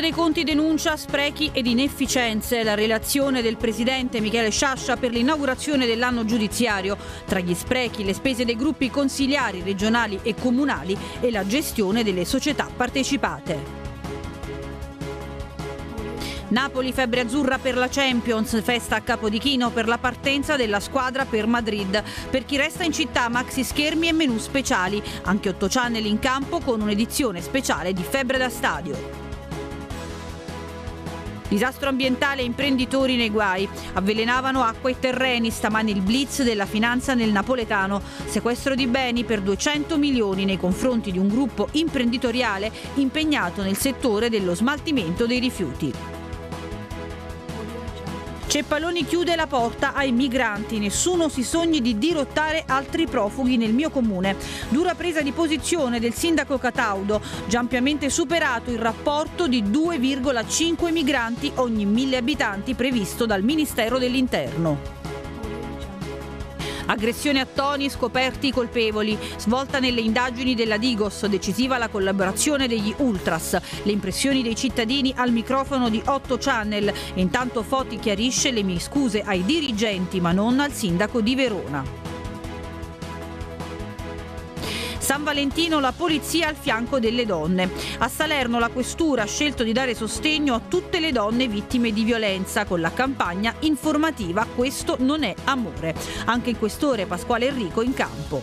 Corte dei Conti denuncia sprechi ed inefficienze. La relazione del presidente Michele Sciascia per l'inaugurazione dell'anno giudiziario. Tra gli sprechi, le spese dei gruppi consigliari regionali e comunali e la gestione delle società partecipate. Napoli febbre azzurra per la Champions, festa a Capodichino per la partenza della squadra per Madrid. Per chi resta in città maxi schermi e menù speciali, anche 8 channel in campo con un'edizione speciale di Febbre da Stadio. Disastro ambientale e imprenditori nei guai. Avvelenavano acqua e terreni, stamani il blitz della finanza nel napoletano. Sequestro di beni per 200 milioni nei confronti di un gruppo imprenditoriale impegnato nel settore dello smaltimento dei rifiuti. Ceppaloni chiude la porta ai migranti, nessuno si sogni di dirottare altri profughi nel mio comune. Dura presa di posizione del sindaco Cataudo, già ampiamente superato il rapporto di 2,5 migranti ogni mille abitanti previsto dal Ministero dell'Interno. Aggressione a Toni, scoperti i colpevoli. Svolta nelle indagini della Digos, decisiva la collaborazione degli Ultras. Le impressioni dei cittadini al microfono di 8 Channel. Intanto Foti chiarisce le mie scuse ai dirigenti ma non al sindaco di Verona. San Valentino la polizia al fianco delle donne. A Salerno la questura ha scelto di dare sostegno a tutte le donne vittime di violenza con la campagna informativa Questo non è amore. Anche il questore Pasquale Enrico in campo.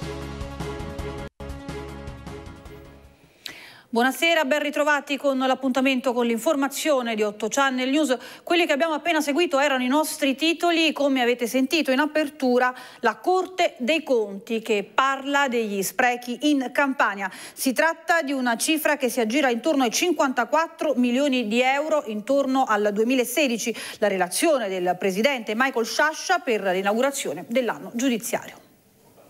Buonasera, ben ritrovati con l'appuntamento con l'informazione di 8 Channel News. Quelli che abbiamo appena seguito erano i nostri titoli, come avete sentito in apertura, la Corte dei Conti che parla degli sprechi in Campania. Si tratta di una cifra che si aggira intorno ai 54 milioni di euro intorno al 2016, la relazione del presidente Michael Sciascia per l'inaugurazione dell'anno giudiziario.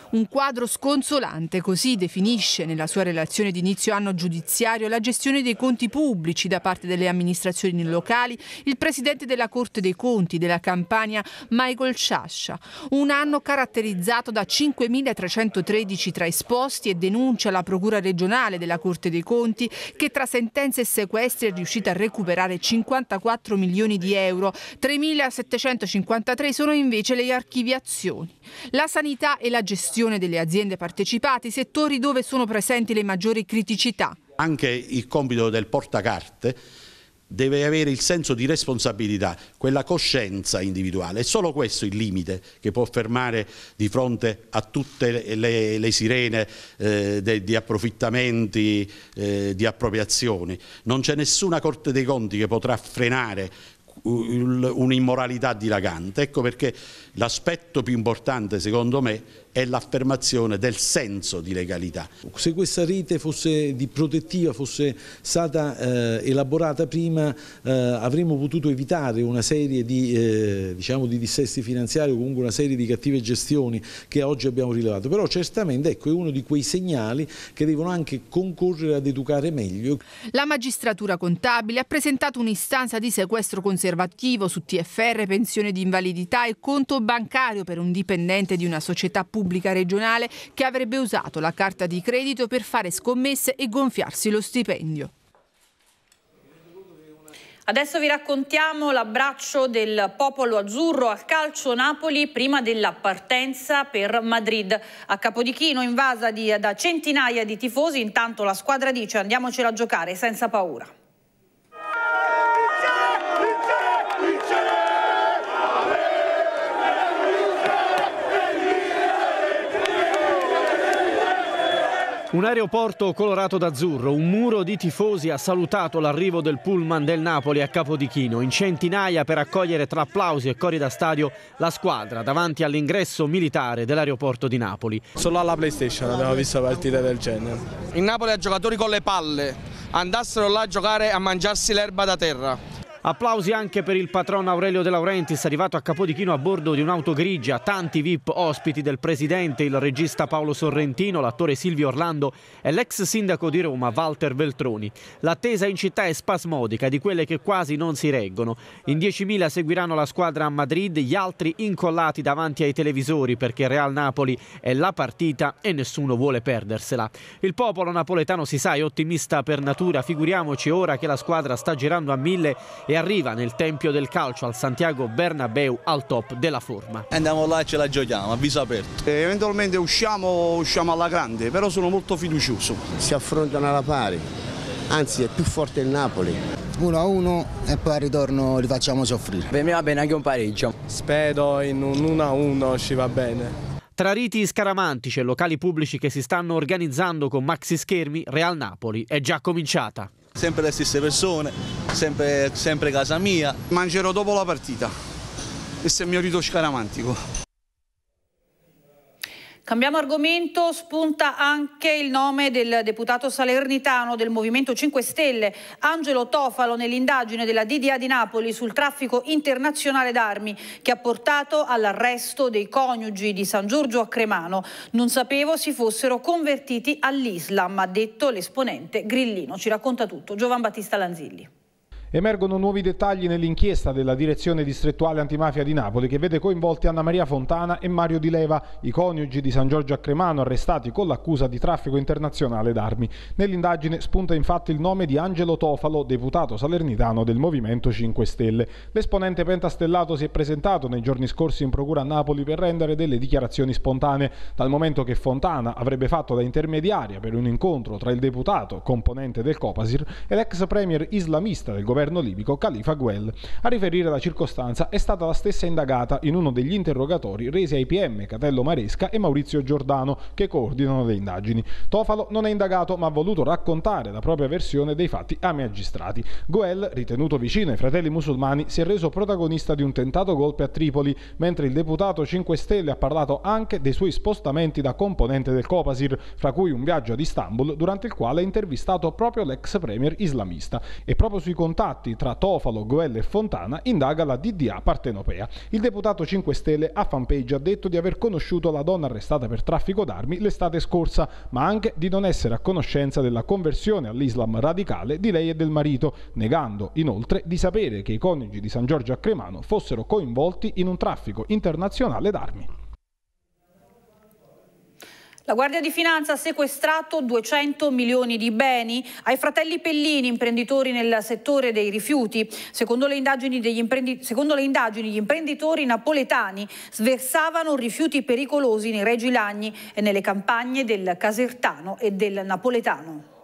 Un quadro sconsolante, così definisce nella sua relazione di inizio anno giudiziario la gestione dei conti pubblici da parte delle amministrazioni locali, il presidente della Corte dei Conti della Campania Michael Sciascia. Un anno caratterizzato da 5.313 tra esposti e denuncia alla Procura regionale della Corte dei Conti che tra sentenze e sequestri è riuscita a recuperare 54 milioni di euro, 3.753 sono invece le archiviazioni. La sanità e la gestione valutazione delle aziende partecipate i settori dove sono presenti le maggiori criticità. Anche il compito del portacarte deve avere il senso di responsabilità, quella coscienza individuale. È solo questo il limite che può fermare di fronte a tutte le, le, le sirene eh, de, di approfittamenti, eh, di appropriazioni. Non c'è nessuna Corte dei Conti che potrà frenare un'immoralità dilagante. Ecco perché l'aspetto più importante, secondo me, è l'affermazione del senso di legalità. Se questa rete fosse di protettiva, fosse stata eh, elaborata prima, eh, avremmo potuto evitare una serie di, eh, diciamo di dissesti finanziari o comunque una serie di cattive gestioni che oggi abbiamo rilevato, però certamente ecco, è uno di quei segnali che devono anche concorrere ad educare meglio. La magistratura contabile ha presentato un'istanza di sequestro conservativo su TFR, pensione di invalidità e conto bancario per un dipendente di una società pubblica pubblica regionale che avrebbe usato la carta di credito per fare scommesse e gonfiarsi lo stipendio. Adesso vi raccontiamo l'abbraccio del popolo azzurro al calcio Napoli prima della partenza per Madrid. A Capodichino invasa di, da centinaia di tifosi, intanto la squadra dice andiamocela a giocare senza paura. Un aeroporto colorato d'azzurro, un muro di tifosi ha salutato l'arrivo del pullman del Napoli a Capodichino, in centinaia per accogliere tra applausi e cori da stadio la squadra davanti all'ingresso militare dell'aeroporto di Napoli. Solo alla PlayStation abbiamo visto partite del genere. In Napoli ha giocatori con le palle, andassero là a giocare a mangiarsi l'erba da terra Applausi anche per il patrono Aurelio De Laurentiis, arrivato a Capodichino a bordo di un'auto grigia. Tanti VIP ospiti del presidente, il regista Paolo Sorrentino, l'attore Silvio Orlando e l'ex sindaco di Roma Walter Veltroni. L'attesa in città è spasmodica, di quelle che quasi non si reggono. In 10.000 seguiranno la squadra a Madrid, gli altri incollati davanti ai televisori perché Real Napoli è la partita e nessuno vuole perdersela. Il popolo napoletano si sa è ottimista per natura, figuriamoci ora che la squadra sta girando a mille e arriva nel tempio del calcio al Santiago Bernabeu al top della forma. Andiamo là e ce la giochiamo, avviso aperto. E eh, eventualmente usciamo, usciamo alla grande, però sono molto fiducioso. Si affrontano alla pari, anzi è più forte il Napoli. 1-1 a e poi al ritorno li facciamo soffrire. Per me va bene anche un pareggio. Spero in un 1-1 a ci va bene. Tra riti scaramantici e locali pubblici che si stanno organizzando con maxi schermi, Real Napoli è già cominciata. Sempre le stesse persone, sempre, sempre casa mia. Mangerò dopo la partita. Questo è il mio rito scaramantico. Cambiamo argomento, spunta anche il nome del deputato salernitano del Movimento 5 Stelle, Angelo Tofalo, nell'indagine della DDA di Napoli sul traffico internazionale d'armi che ha portato all'arresto dei coniugi di San Giorgio a Cremano. Non sapevo si fossero convertiti all'Islam, ha detto l'esponente Grillino. Ci racconta tutto Giovan Battista Lanzilli. Emergono nuovi dettagli nell'inchiesta della Direzione Distrettuale Antimafia di Napoli che vede coinvolti Anna Maria Fontana e Mario Di Leva, i coniugi di San Giorgio a arrestati con l'accusa di traffico internazionale d'armi. Nell'indagine spunta infatti il nome di Angelo Tofalo, deputato salernitano del Movimento 5 Stelle. L'esponente pentastellato si è presentato nei giorni scorsi in procura a Napoli per rendere delle dichiarazioni spontanee, dal momento che Fontana avrebbe fatto da intermediaria per un incontro tra il deputato, componente del Copasir, e l'ex premier islamista del governo governo libico Khalifa Guel. A riferire la circostanza è stata la stessa indagata in uno degli interrogatori resi ai PM Catello Maresca e Maurizio Giordano che coordinano le indagini. Tofalo non è indagato ma ha voluto raccontare la propria versione dei fatti a magistrati. Goel, ritenuto vicino ai fratelli musulmani, si è reso protagonista di un tentato golpe a Tripoli, mentre il deputato 5 Stelle ha parlato anche dei suoi spostamenti da componente del Copasir, fra cui un viaggio ad Istanbul durante il quale ha intervistato proprio l'ex premier islamista. E proprio sui contatti contatti tra Tofalo, Goelle e Fontana indaga la DDA partenopea. Il deputato 5 Stelle a fanpage ha detto di aver conosciuto la donna arrestata per traffico d'armi l'estate scorsa, ma anche di non essere a conoscenza della conversione all'Islam radicale di lei e del marito, negando inoltre di sapere che i coniugi di San Giorgio a Cremano fossero coinvolti in un traffico internazionale d'armi. La Guardia di Finanza ha sequestrato 200 milioni di beni ai fratelli Pellini, imprenditori nel settore dei rifiuti. Secondo le indagini, degli imprendi... Secondo le indagini gli imprenditori napoletani sversavano rifiuti pericolosi nei Regi Lagni e nelle campagne del Casertano e del Napoletano.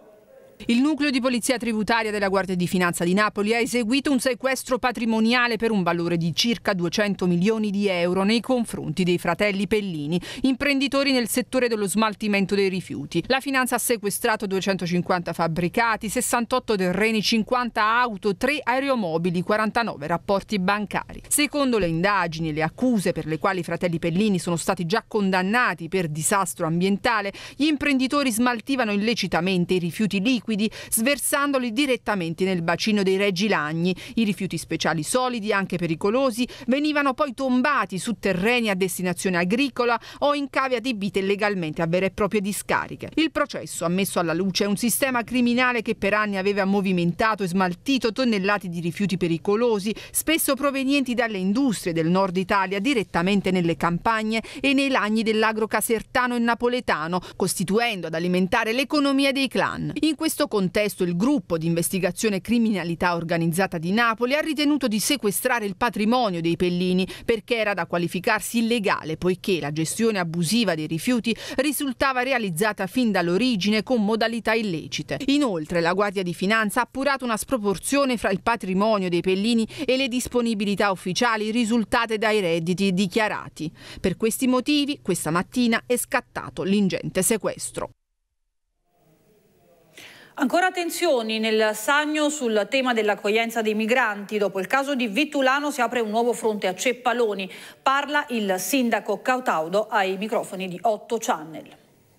Il nucleo di polizia tributaria della Guardia di Finanza di Napoli ha eseguito un sequestro patrimoniale per un valore di circa 200 milioni di euro nei confronti dei fratelli Pellini, imprenditori nel settore dello smaltimento dei rifiuti. La finanza ha sequestrato 250 fabbricati, 68 terreni, 50 auto, 3 aeromobili, 49 rapporti bancari. Secondo le indagini e le accuse per le quali i fratelli Pellini sono stati già condannati per disastro ambientale, gli imprenditori smaltivano illecitamente i rifiuti liquidi liquidi sversandoli direttamente nel bacino dei Reggi Lagni. I rifiuti speciali solidi, anche pericolosi, venivano poi tombati su terreni a destinazione agricola o in cavi adibite legalmente a vere e proprie discariche. Il processo ha messo alla luce un sistema criminale che per anni aveva movimentato e smaltito tonnellate di rifiuti pericolosi, spesso provenienti dalle industrie del nord Italia direttamente nelle campagne e nei lagni dell'agro casertano e napoletano, costituendo ad alimentare l'economia dei clan. In questo questo contesto il gruppo di investigazione criminalità organizzata di Napoli ha ritenuto di sequestrare il patrimonio dei Pellini perché era da qualificarsi illegale poiché la gestione abusiva dei rifiuti risultava realizzata fin dall'origine con modalità illecite. Inoltre la Guardia di Finanza ha appurato una sproporzione fra il patrimonio dei Pellini e le disponibilità ufficiali risultate dai redditi dichiarati. Per questi motivi questa mattina è scattato l'ingente sequestro. Ancora tensioni nel Sagno sul tema dell'accoglienza dei migranti. Dopo il caso di Vitulano si apre un nuovo fronte a Ceppaloni. Parla il sindaco Cautaudo ai microfoni di 8 Channel.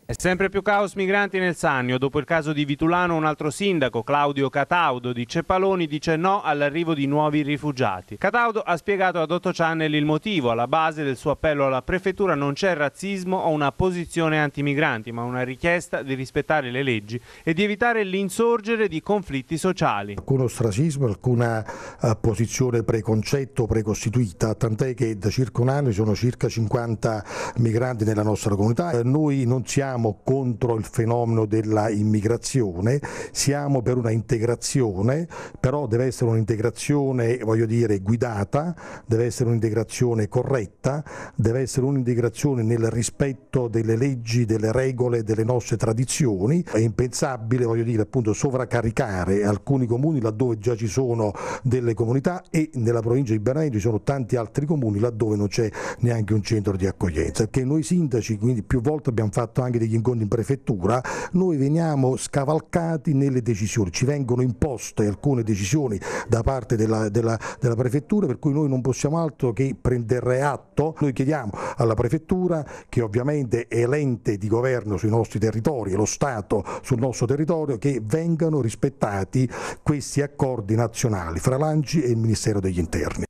È sempre più caos migranti nel Sannio. Dopo il caso di Vitulano, un altro sindaco, Claudio Cataudo di Cepaloni, dice no all'arrivo di nuovi rifugiati. Cataudo ha spiegato ad Otto Channel il motivo. Alla base del suo appello alla prefettura non c'è razzismo o una posizione antimigranti, ma una richiesta di rispettare le leggi e di evitare l'insorgere di conflitti sociali. Alcun ostracismo, alcuna eh, posizione preconcetto, precostituita, tant'è che da circa un anno ci sono circa 50 migranti nella nostra comunità. Eh, noi non siamo siamo contro il fenomeno della immigrazione, siamo per una integrazione, però deve essere un'integrazione voglio dire, guidata, deve essere un'integrazione corretta, deve essere un'integrazione nel rispetto delle leggi, delle regole, delle nostre tradizioni. È impensabile voglio dire, appunto, sovraccaricare alcuni comuni laddove già ci sono delle comunità e nella provincia di Benevento ci sono tanti altri comuni laddove non c'è neanche un centro di accoglienza. Che noi sindaci quindi più volte abbiamo fatto anche dei degli incontri in prefettura, noi veniamo scavalcati nelle decisioni, ci vengono imposte alcune decisioni da parte della, della, della prefettura per cui noi non possiamo altro che prendere atto, noi chiediamo alla prefettura che ovviamente è l'ente di governo sui nostri territori, lo Stato sul nostro territorio, che vengano rispettati questi accordi nazionali fra l'ANCI e il Ministero degli Interni.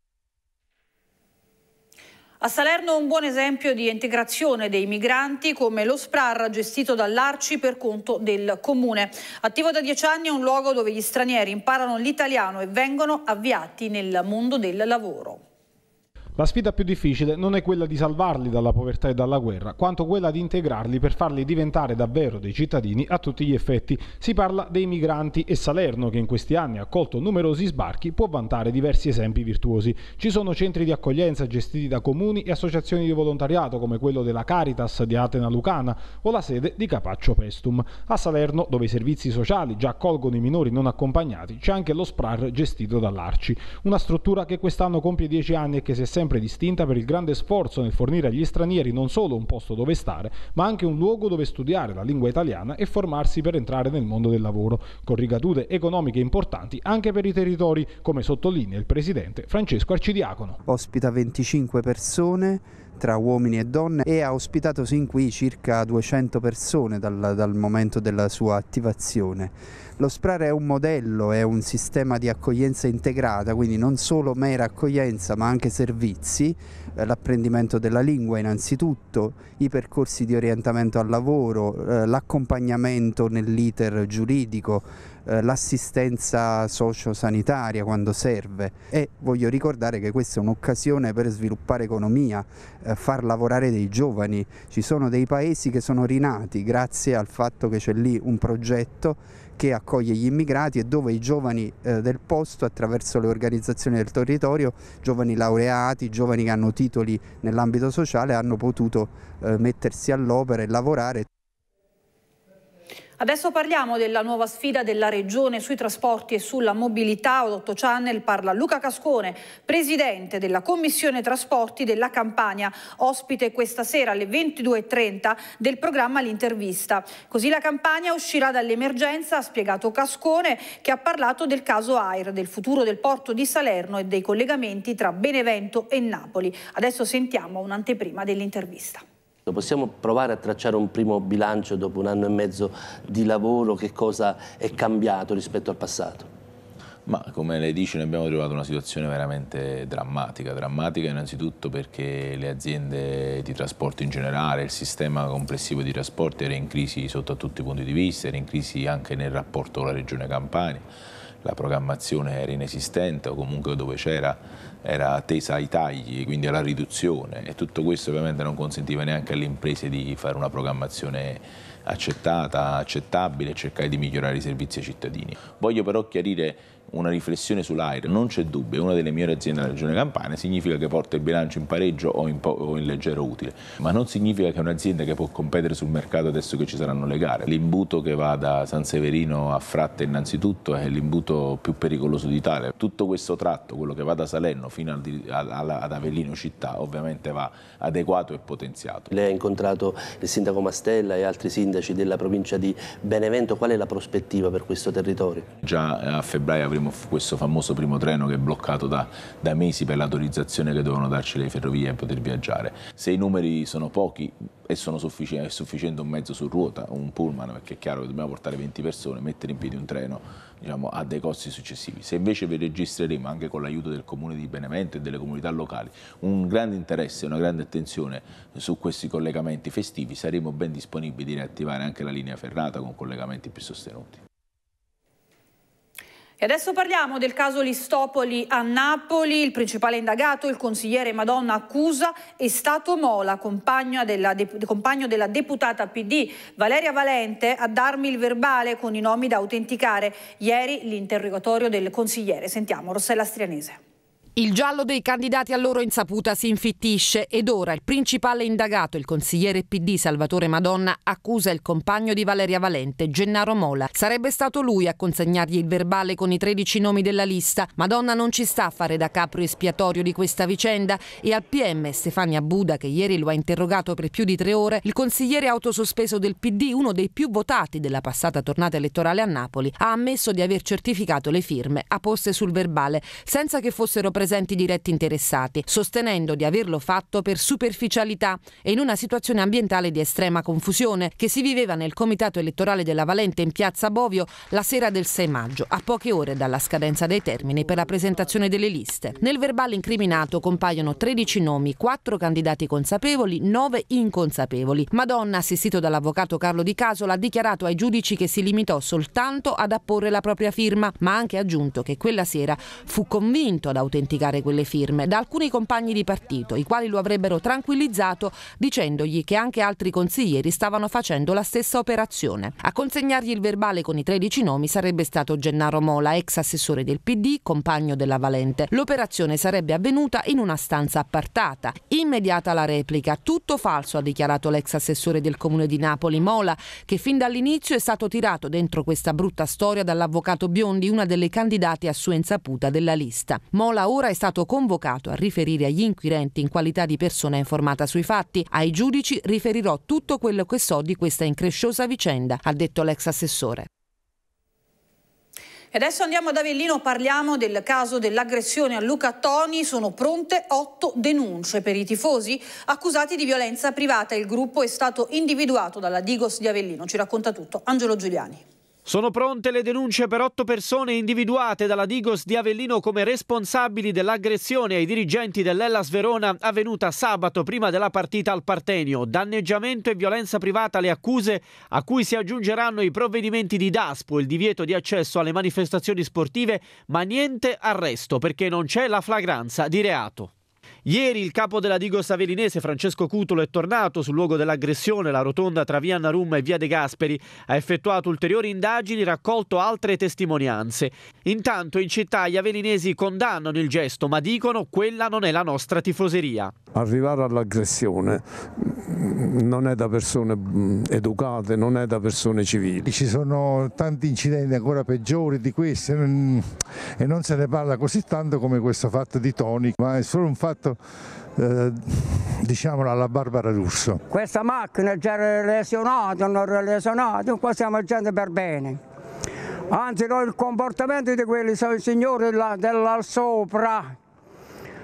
A Salerno un buon esempio di integrazione dei migranti come lo SPRAR gestito dall'Arci per conto del Comune. Attivo da dieci anni è un luogo dove gli stranieri imparano l'italiano e vengono avviati nel mondo del lavoro. La sfida più difficile non è quella di salvarli dalla povertà e dalla guerra, quanto quella di integrarli per farli diventare davvero dei cittadini a tutti gli effetti. Si parla dei migranti e Salerno, che in questi anni ha accolto numerosi sbarchi, può vantare diversi esempi virtuosi. Ci sono centri di accoglienza gestiti da comuni e associazioni di volontariato come quello della Caritas di Atena Lucana o la sede di Capaccio Pestum. A Salerno, dove i servizi sociali già accolgono i minori non accompagnati, c'è anche lo SPRAR gestito dall'Arci, una struttura che quest'anno compie 10 anni e che si è sempre sempre distinta per il grande sforzo nel fornire agli stranieri non solo un posto dove stare, ma anche un luogo dove studiare la lingua italiana e formarsi per entrare nel mondo del lavoro, con ricadute economiche importanti anche per i territori, come sottolinea il presidente Francesco Arcidiacono. Ospita 25 persone tra uomini e donne e ha ospitato sin qui circa 200 persone dal, dal momento della sua attivazione. Lo SPRAR è un modello, è un sistema di accoglienza integrata, quindi non solo mera accoglienza ma anche servizi, eh, l'apprendimento della lingua innanzitutto, i percorsi di orientamento al lavoro, eh, l'accompagnamento nell'iter giuridico, eh, l'assistenza sociosanitaria quando serve e voglio ricordare che questa è un'occasione per sviluppare economia, eh, far lavorare dei giovani, ci sono dei paesi che sono rinati grazie al fatto che c'è lì un progetto che accoglie gli immigrati e dove i giovani eh, del posto attraverso le organizzazioni del territorio, giovani laureati, giovani che hanno titoli nell'ambito sociale hanno potuto eh, mettersi all'opera e lavorare. Adesso parliamo della nuova sfida della Regione sui trasporti e sulla mobilità. 8 Channel parla Luca Cascone, presidente della Commissione Trasporti della Campania, ospite questa sera alle 22.30 del programma L'Intervista. Così la Campania uscirà dall'emergenza, ha spiegato Cascone, che ha parlato del caso AIR, del futuro del porto di Salerno e dei collegamenti tra Benevento e Napoli. Adesso sentiamo un'anteprima dell'intervista. Possiamo provare a tracciare un primo bilancio dopo un anno e mezzo di lavoro, che cosa è cambiato rispetto al passato? Ma come lei dice noi abbiamo trovato una situazione veramente drammatica, drammatica innanzitutto perché le aziende di trasporto in generale, il sistema complessivo di trasporti era in crisi sotto tutti i punti di vista, era in crisi anche nel rapporto con la regione Campania la programmazione era inesistente o comunque dove c'era era tesa ai tagli, quindi alla riduzione e tutto questo ovviamente non consentiva neanche alle imprese di fare una programmazione accettata, accettabile e cercare di migliorare i servizi ai cittadini. Voglio però chiarire una riflessione sull'aereo, non c'è dubbio, è una delle migliori aziende della regione Campania, significa che porta il bilancio in pareggio o in, o in, leggero utile, ma non significa che è un'azienda che può competere sul mercato adesso che ci saranno le gare. L'imbuto che va da San Severino a Fratta innanzitutto è l'imbuto più pericoloso d'Italia. Tutto questo tratto, quello che va da Salerno fino al, al, ad Avellino città, ovviamente va adeguato e potenziato. Lei ha incontrato il sindaco Mastella e altri sindaci della provincia di Benevento, qual è la prospettiva per questo territorio? Già eh, a febbraio avremo Palermo, questo famoso primo treno che è bloccato da, da mesi per l'autorizzazione che dovevano darci le ferrovie per poter viaggiare. Se i numeri sono pochi e sono suffici è sufficiente un mezzo su ruota, un pullman, perché è chiaro che dobbiamo portare 20 persone, mettere in piedi un treno diciamo, ha dei costi successivi. Se invece vi registreremo anche con l'aiuto del Comune di Benevento e delle comunità locali un grande interesse e una grande attenzione su questi collegamenti festivi, saremo ben disponibili di riattivare anche la linea ferrata con collegamenti più sostenuti. E adesso parliamo del caso Listopoli a Napoli. Il principale indagato, il consigliere Madonna Accusa, è stato Mola, compagno della, de, compagno della, deputata PD Valeria Valente, a darmi il verbale con i nomi da autenticare. Ieri l'interrogatorio del consigliere. Sentiamo Rossella Strianese. Il giallo dei candidati a loro insaputa si infittisce ed ora il principale indagato, il consigliere PD Salvatore Madonna, accusa il compagno di Valeria Valente, Gennaro Mola. Sarebbe stato lui a consegnargli il verbale con i 13 nomi della lista. Madonna non ci sta a fare da capro espiatorio di questa vicenda e al PM Stefania Buda, che ieri lo ha interrogato per più di tre ore, il consigliere autosospeso del PD, uno dei più votati della passata tornata elettorale a Napoli, ha ammesso di aver certificato le firme apposte sul verbale senza che fossero presenti presenti diretti interessati, sostenendo di averlo fatto per superficialità e in una situazione ambientale di estrema confusione che si viveva nel comitato elettorale della Valente in piazza Bovio la sera del 6 maggio, a poche ore dalla scadenza dei termini per la presentazione delle liste. Nel verbale incriminato compaiono 13 nomi, 4 candidati consapevoli, 9 inconsapevoli. Madonna, assistito dall'avvocato Carlo Di Casola, ha dichiarato ai giudici che si limitò soltanto ad apporre la propria firma, ma ha anche aggiunto che quella sera fu convinto ad autenticare dimenticare quelle firme, da alcuni compagni di partito, i quali lo avrebbero tranquillizzato dicendogli che anche altri consiglieri stavano facendo la stessa operazione. A consegnargli il verbale con i 13 nomi sarebbe stato Gennaro Mola, ex assessore del PD, compagno della Valente. L'operazione sarebbe avvenuta in una stanza appartata. Immediata la replica, tutto falso ha dichiarato l'ex assessore del comune di Napoli Mola, che fin dall'inizio è stato tirato dentro questa brutta storia dall'avvocato Biondi, una delle candidate a sua insaputa della lista. Mola ora procura è stato convocato a riferire agli inquirenti in qualità di persona informata sui fatti. Ai giudici riferirò tutto quello che so di questa incresciosa vicenda, ha detto l'ex assessore. E adesso andiamo ad Avellino, parliamo del caso dell'aggressione a Luca Toni. Sono pronte otto denunce per i tifosi accusati di violenza privata. Il gruppo è stato individuato dalla Digos di Avellino. Ci racconta tutto Angelo Giuliani. Sono pronte le denunce per otto persone individuate dalla Digos di Avellino come responsabili dell'aggressione ai dirigenti dell'Ellas Verona avvenuta sabato prima della partita al Partenio. Danneggiamento e violenza privata le accuse a cui si aggiungeranno i provvedimenti di Daspo, il divieto di accesso alle manifestazioni sportive, ma niente arresto perché non c'è la flagranza di reato. Ieri il capo della Digos Savelinese Francesco Cutolo è tornato sul luogo dell'aggressione, la rotonda tra via Narum e via De Gasperi, ha effettuato ulteriori indagini, e raccolto altre testimonianze. Intanto in città gli avelinesi condannano il gesto, ma dicono quella non è la nostra tifoseria. Arrivare all'aggressione non è da persone mm, educate, non è da persone civili. Ci sono tanti incidenti ancora peggiori di questi mm, e non se ne parla così tanto come questo fatto di Toni, ma è solo un fatto eh, diciamolo alla Barbara Russo. Questa macchina già lesionata, non lesionata, qua siamo gente per bene. Anzi noi il comportamento di quelli sono i signori della, della sopra.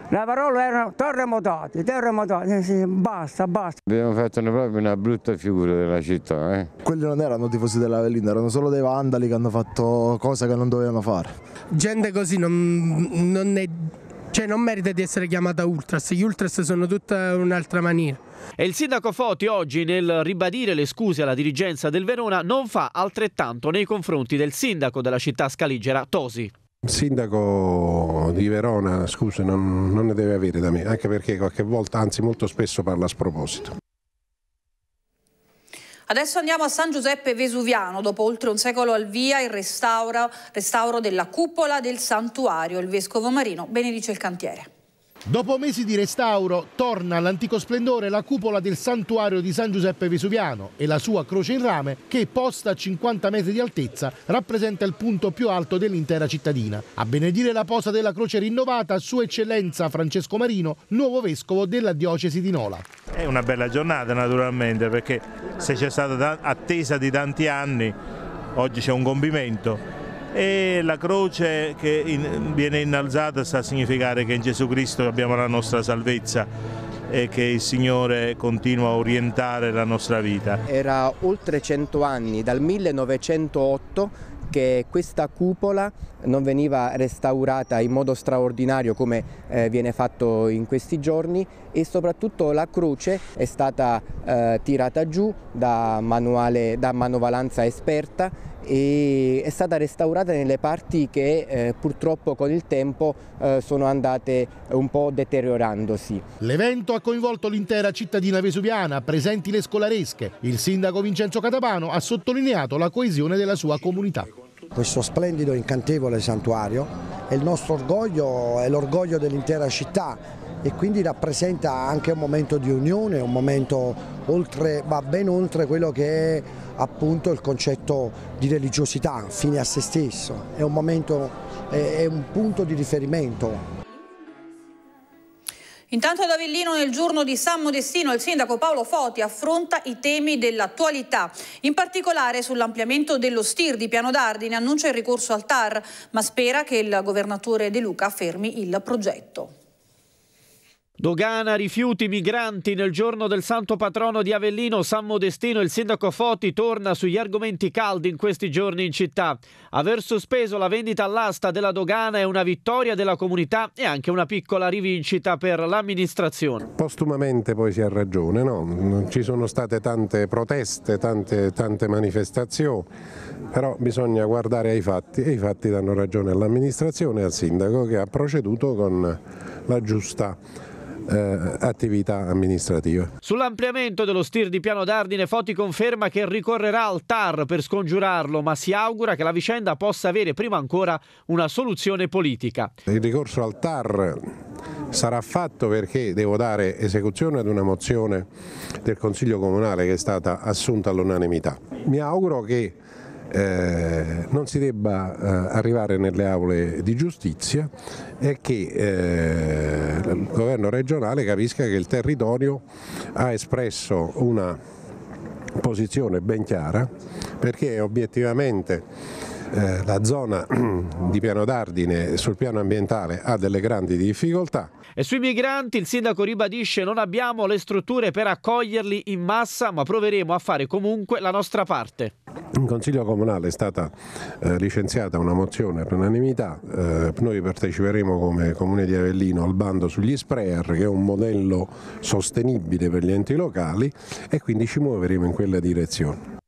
Le parole erano terremotati, terremotati, basta, basta. Abbiamo fatto proprio una brutta figura della città. Eh? Quelli non erano tifosi della Velina, erano solo dei vandali che hanno fatto cose che non dovevano fare. Gente così non, non è cioè non merita di essere chiamata ultras, gli ultras sono tutta un'altra maniera. E il sindaco Foti oggi nel ribadire le scuse alla dirigenza del Verona non fa altrettanto nei confronti del sindaco della città scaligera Tosi. Il sindaco di Verona, scuse non, non ne deve avere da me, anche perché qualche volta, anzi molto spesso parla a sproposito. Adesso andiamo a San Giuseppe Vesuviano. Dopo oltre un secolo al via, il restauro, restauro della cupola del santuario. Il vescovo Marino benedice il cantiere. Dopo mesi di restauro torna all'antico splendore la cupola del santuario di San Giuseppe Vesuviano e la sua croce in rame che posta a 50 metri di altezza rappresenta il punto più alto dell'intera cittadina. A benedire la posa della croce rinnovata sua eccellenza Francesco Marino, nuovo vescovo della diocesi di Nola. È una bella giornata naturalmente perché se c'è stata attesa di tanti anni oggi c'è un compimento e la croce che in, viene innalzata sta a significare che in Gesù Cristo abbiamo la nostra salvezza e che il Signore continua a orientare la nostra vita. Era oltre 100 anni, dal 1908, che questa cupola non veniva restaurata in modo straordinario come eh, viene fatto in questi giorni e soprattutto la croce è stata eh, tirata giù da, manuale, da, manovalanza esperta e è stata restaurata nelle parti che eh, purtroppo con il tempo eh, sono andate un po' deteriorandosi. L'evento ha coinvolto l'intera cittadina vesuviana, presenti le scolaresche. Il sindaco Vincenzo Catapano ha sottolineato la coesione della sua comunità questo splendido e incantevole santuario è il nostro orgoglio, è l'orgoglio dell'intera città e quindi rappresenta anche un momento di unione, un momento oltre, va ben oltre quello che è appunto il concetto di religiosità, fine a se stesso, è un momento, è un punto di riferimento Intanto ad Avellino nel giorno di San Modestino il sindaco Paolo Foti affronta i temi dell'attualità, in particolare sull'ampliamento dello STIR di Piano d'Ardi annuncia il ricorso al TAR, ma spera che il governatore De Luca fermi il progetto. Dogana rifiuti migranti nel giorno del santo patrono di Avellino, San Modestino, il sindaco Foti torna sugli argomenti caldi in questi giorni in città. Aver sospeso la vendita all'asta della dogana è una vittoria della comunità e anche una piccola rivincita per l'amministrazione. Postumamente poi si ha ragione, no? Mm, ci sono state tante proteste, tante, tante manifestazioni, però bisogna guardare ai fatti e i fatti danno ragione all'amministrazione e al sindaco che ha proceduto con la giusta eh, attività amministrative. Sull'ampliamento dello STIR di Piano d'Ardine Foti conferma che ricorrerà al TAR per scongiurarlo ma si augura che la vicenda possa avere prima ancora una soluzione politica. Il ricorso al TAR sarà fatto perché devo dare esecuzione ad una mozione del Consiglio Comunale che è stata assunta all'unanimità. Mi auguro che eh, non si debba eh, arrivare nelle aule di giustizia e che eh, il governo regionale capisca che il territorio ha espresso una posizione ben chiara perché obiettivamente eh, la zona di Piano d'Ardine sul piano ambientale ha delle grandi difficoltà. E sui migranti il sindaco ribadisce non abbiamo le strutture per accoglierli in massa ma proveremo a fare comunque la nostra parte. In Consiglio Comunale è stata eh, licenziata una mozione per unanimità, eh, noi parteciperemo come Comune di Avellino al bando sugli sprayer che è un modello sostenibile per gli enti locali e quindi ci muoveremo in quella direzione.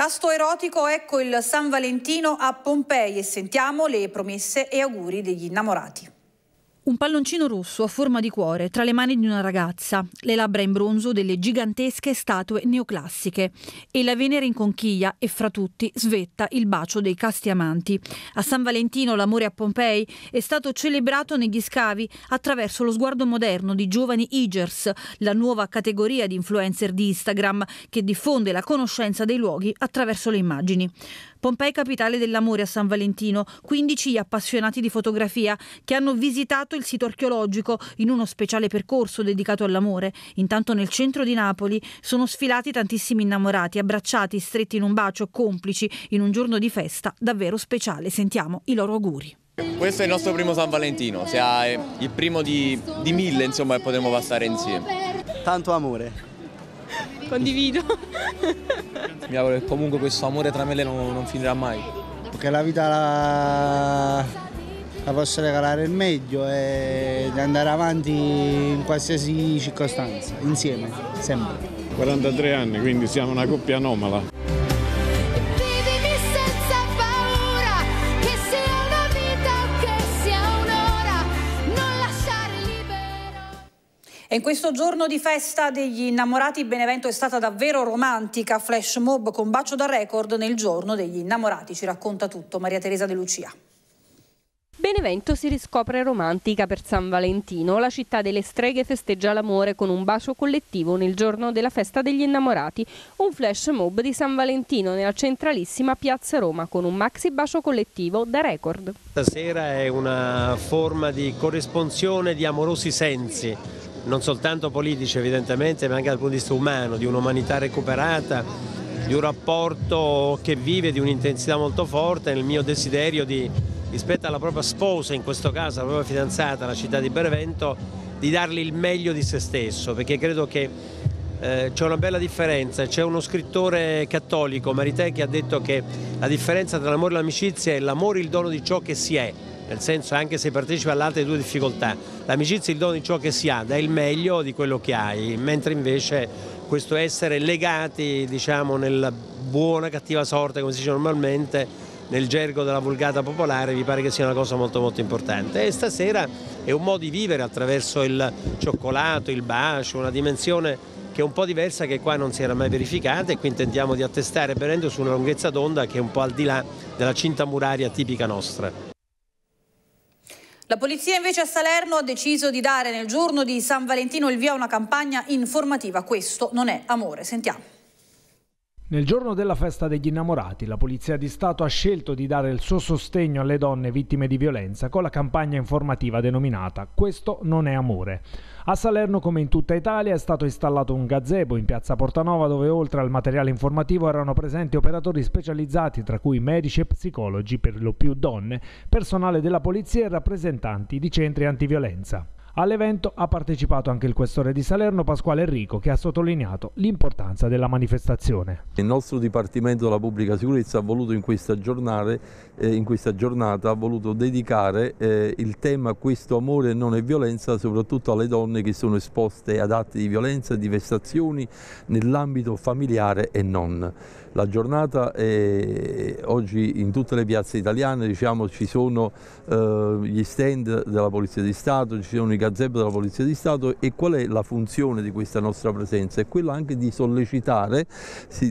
Casto erotico, ecco il San Valentino a Pompei e sentiamo le promesse e auguri degli innamorati. Un palloncino rosso a forma di cuore tra le mani di una ragazza, le labbra in bronzo delle gigantesche statue neoclassiche e la Venere in conchiglia e fra tutti svetta il bacio dei casti amanti. A San Valentino l'amore a Pompei è stato celebrato negli scavi attraverso lo sguardo moderno di giovani Igers, la nuova categoria di influencer di Instagram che diffonde la conoscenza dei luoghi attraverso le immagini. Pompei capitale dell'amore a San Valentino, 15 appassionati di fotografia che hanno visitato il sito archeologico in uno speciale percorso dedicato all'amore. Intanto nel centro di Napoli sono sfilati tantissimi innamorati, abbracciati, stretti in un bacio, complici, in un giorno di festa davvero speciale. Sentiamo i loro auguri. Questo è il nostro primo San Valentino, sia eh, il primo di, di mille insomma, che potremo passare insieme. Tanto amore condivido. Mi auguro che comunque questo amore tra me e lei non, non finirà mai. Perché la vita la, la posso regalare il meglio e andare avanti in qualsiasi circostanza, insieme, sempre. 43 anni, quindi siamo una coppia anomala. E in questo giorno di festa degli innamorati Benevento è stata davvero romantica, flash mob con bacio da record nel giorno degli innamorati, ci racconta tutto Maria Teresa De Lucia. Benevento si riscopre romantica per San Valentino. La città delle streghe festeggia l'amore con un bacio collettivo nel giorno della festa degli innamorati. Un flash mob di San Valentino nella centralissima piazza Roma con un maxi bacio collettivo da record. Stasera è una forma di corresponsione di amorosi sensi non soltanto politici evidentemente, ma anche dal punto di vista umano, di un'umanità recuperata, di un rapporto che vive di un'intensità molto forte, nel mio desiderio di, rispetto alla propria sposa, in questo caso la propria fidanzata, la città di Benevento, di dargli il meglio di se stesso, perché credo che eh, c'è una bella differenza, c'è uno scrittore cattolico, Marité, che ha detto che la differenza tra l'amore e l'amicizia è l'amore il dono di ciò che si è, nel senso anche se partecipa alle altre due difficoltà, l'amicizia è il dono di ciò che si ha, dà il meglio di quello che hai, mentre invece questo essere legati diciamo nella buona cattiva sorte come si dice normalmente nel gergo della vulgata popolare mi pare che sia una cosa molto molto importante e stasera è un modo di vivere attraverso il cioccolato, il bacio, una dimensione che è un po' diversa che qua non si era mai verificata e qui intendiamo di attestare Benendo su una lunghezza d'onda che è un po' al di là della cinta muraria tipica nostra. La polizia invece a Salerno ha deciso di dare nel giorno di San Valentino il via a una campagna informativa. Questo non è amore. Sentiamo. Nel giorno della festa degli innamorati, la Polizia di Stato ha scelto di dare il suo sostegno alle donne vittime di violenza con la campagna informativa denominata Questo non è amore. A Salerno, come in tutta Italia, è stato installato un gazebo in piazza Portanova dove oltre al materiale informativo erano presenti operatori specializzati, tra cui medici e psicologi, per lo più donne, personale della Polizia e rappresentanti di centri antiviolenza. All'evento ha partecipato anche il questore di Salerno Pasquale Enrico che ha sottolineato l'importanza della manifestazione. Il nostro Dipartimento della Pubblica Sicurezza ha voluto in questa, giornale, eh, in questa giornata dedicare eh, il tema questo amore non è violenza soprattutto alle donne che sono esposte ad atti di violenza e di vessazioni nell'ambito familiare e non. La giornata è, oggi in tutte le piazze italiane diciamo, ci sono eh, gli stand della Polizia di Stato, ci sono i gazebo della Polizia di Stato e qual è la funzione di questa nostra presenza? È quella anche di sollecitare,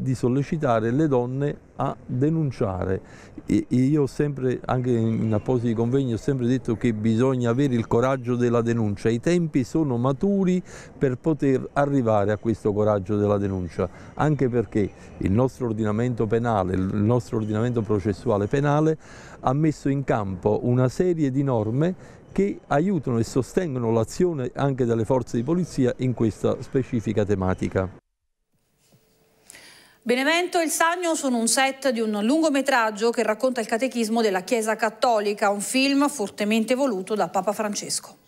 di sollecitare le donne a denunciare. E io ho sempre, anche in appositi convegni, ho sempre detto che bisogna avere il coraggio della denuncia. I tempi sono maturi per poter arrivare a questo coraggio della denuncia, anche perché il nostro ordinamento penale, il nostro ordinamento processuale penale ha messo in campo una serie di norme che aiutano e sostengono l'azione anche delle forze di polizia in questa specifica tematica. Benevento e il Sagno sono un set di un lungometraggio che racconta il catechismo della Chiesa Cattolica, un film fortemente voluto da Papa Francesco.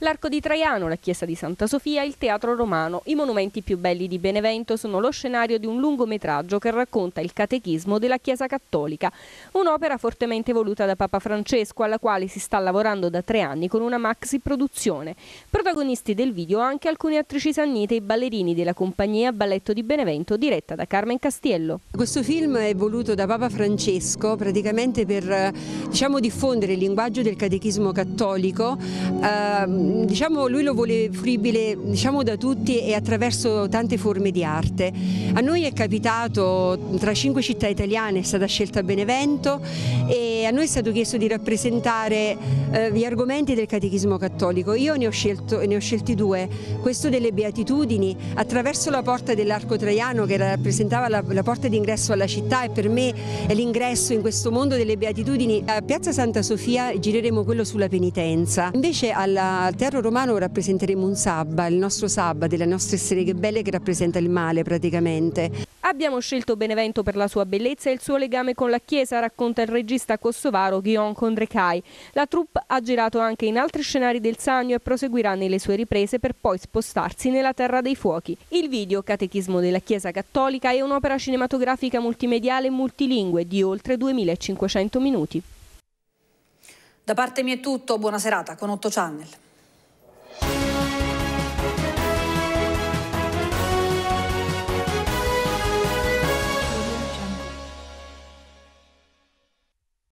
L'arco di Traiano, la chiesa di Santa Sofia, il teatro romano, i monumenti più belli di Benevento sono lo scenario di un lungometraggio che racconta il catechismo della Chiesa Cattolica, un'opera fortemente voluta da Papa Francesco alla quale si sta lavorando da tre anni con una maxi produzione. Protagonisti del video anche alcune attrici sannite e ballerini della compagnia Balletto di Benevento diretta da Carmen Castiello. Questo film è voluto da Papa Francesco praticamente per eh, diciamo, diffondere il linguaggio del catechismo cattolico eh, diciamo, lui lo vuole fruibile diciamo, da tutti e attraverso tante forme di arte. A noi è capitato tra cinque città italiane, è stata scelta Benevento e a noi è stato chiesto di rappresentare eh, gli argomenti del catechismo cattolico. Io ne ho, scelto, ne ho scelti due, questo delle beatitudini attraverso la porta dell'arco traiano che rappresentava la, la porta d'ingresso alla città e per me è l'ingresso in questo mondo delle beatitudini. A Piazza Santa Sofia gireremo quello sulla penitenza. Invece alla, Teatro Romano rappresenteremo un sabba, il nostro sabba delle nostre streghe belle che rappresenta il male praticamente. Abbiamo scelto Benevento per la sua bellezza e il suo legame con la Chiesa, racconta il regista kosovaro Guillaume Condrecai. La troupe ha girato anche in altri scenari del Sannio e proseguirà nelle sue riprese per poi spostarsi nella Terra dei Fuochi. Il video Catechismo della Chiesa Cattolica è un'opera cinematografica multimediale e multilingue di oltre 2500 minuti. Da parte mia è tutto, buona serata con 8 Channel.